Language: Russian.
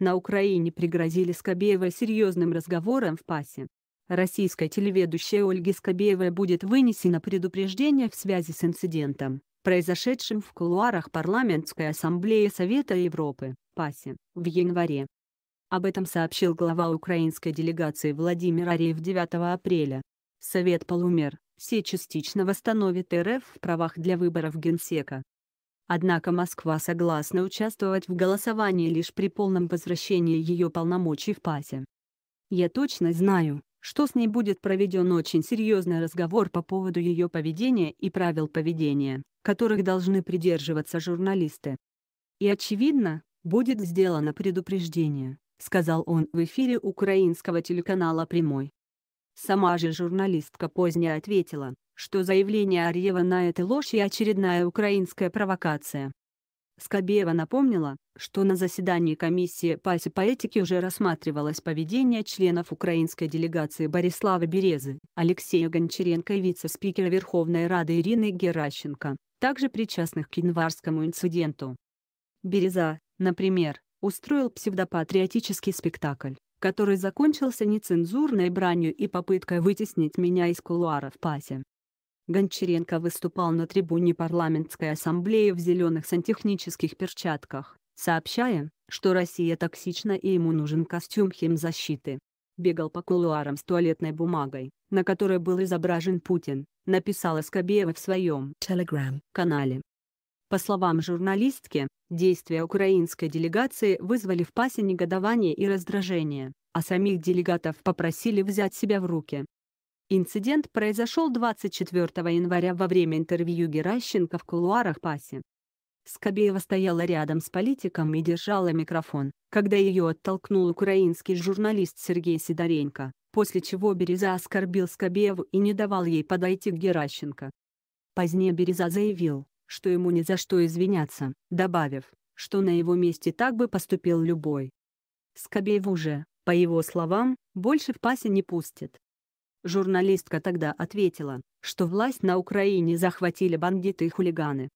На Украине пригрозили Скобеевой серьезным разговором в ПАСе. Российская телеведущая Ольги Скобеевой будет вынесено предупреждение в связи с инцидентом, произошедшим в кулуарах Парламентской ассамблеи Совета Европы, ПАСе, в январе. Об этом сообщил глава украинской делегации Владимир Ареев 9 апреля. Совет Полумер, все частично восстановит РФ в правах для выборов Генсека. Однако Москва согласна участвовать в голосовании лишь при полном возвращении ее полномочий в ПАСе. Я точно знаю, что с ней будет проведен очень серьезный разговор по поводу ее поведения и правил поведения, которых должны придерживаться журналисты. И очевидно, будет сделано предупреждение, сказал он в эфире украинского телеканала «Прямой». Сама же журналистка позднее ответила, что заявление Арьева на этой ложь и очередная украинская провокация. Скобеева напомнила, что на заседании комиссии по этике уже рассматривалось поведение членов украинской делегации Борислава Березы, Алексея Гончаренко и вице-спикера Верховной Рады Ирины Геращенко, также причастных к январскому инциденту. Береза, например, устроил псевдопатриотический спектакль, который закончился нецензурной бранью и попыткой вытеснить меня из кулуаров пасе. Гончаренко выступал на трибуне парламентской ассамблеи в зеленых сантехнических перчатках, сообщая, что Россия токсична и ему нужен костюм химзащиты. Бегал по кулуарам с туалетной бумагой, на которой был изображен Путин, написала Скобеева в своем Telegram-канале. По словам журналистки, действия украинской делегации вызвали в ПАСе негодование и раздражение, а самих делегатов попросили взять себя в руки. Инцидент произошел 24 января во время интервью Геращенко в кулуарах Паси. Скобеева стояла рядом с политиком и держала микрофон, когда ее оттолкнул украинский журналист Сергей Сидоренко, после чего Береза оскорбил Скобееву и не давал ей подойти к Геращенко. Позднее Береза заявил, что ему ни за что извиняться, добавив, что на его месте так бы поступил любой. Скобеев уже, по его словам, больше в пасе не пустит. Журналистка тогда ответила, что власть на Украине захватили бандиты и хулиганы,